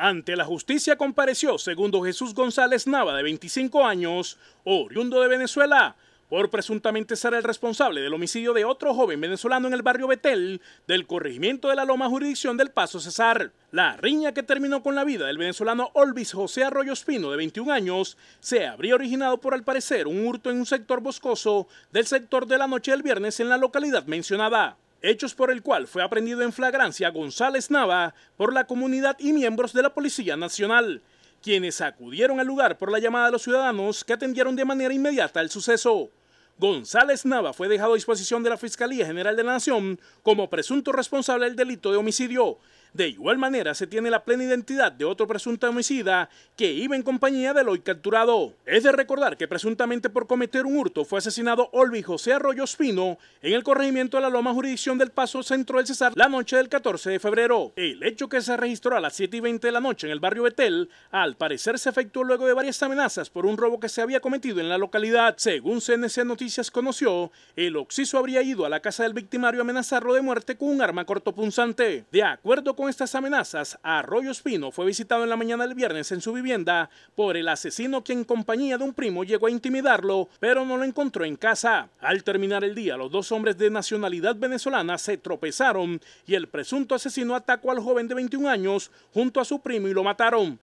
Ante la justicia compareció, segundo Jesús González Nava, de 25 años, oriundo de Venezuela, por presuntamente ser el responsable del homicidio de otro joven venezolano en el barrio Betel del corregimiento de la Loma Jurisdicción del Paso Cesar. La riña que terminó con la vida del venezolano Olvis José Arroyo Espino, de 21 años, se habría originado por al parecer un hurto en un sector boscoso del sector de la noche del viernes en la localidad mencionada hechos por el cual fue aprendido en flagrancia González Nava por la comunidad y miembros de la Policía Nacional, quienes acudieron al lugar por la llamada de los ciudadanos que atendieron de manera inmediata el suceso. González Nava fue dejado a disposición de la Fiscalía General de la Nación como presunto responsable del delito de homicidio de igual manera, se tiene la plena identidad de otro presunto homicida que iba en compañía del hoy capturado. Es de recordar que presuntamente por cometer un hurto fue asesinado Olvi José Arroyo Espino en el corregimiento de la Loma Jurisdicción del Paso Centro del Cesar la noche del 14 de febrero. El hecho que se registró a las 7 y 20 de la noche en el barrio Betel, al parecer se efectuó luego de varias amenazas por un robo que se había cometido en la localidad. Según CNC Noticias conoció, el occiso habría ido a la casa del victimario a amenazarlo de muerte con un arma cortopunzante. De acuerdo con estas amenazas, Arroyo Espino fue visitado en la mañana del viernes en su vivienda por el asesino quien en compañía de un primo llegó a intimidarlo, pero no lo encontró en casa. Al terminar el día, los dos hombres de nacionalidad venezolana se tropezaron y el presunto asesino atacó al joven de 21 años junto a su primo y lo mataron.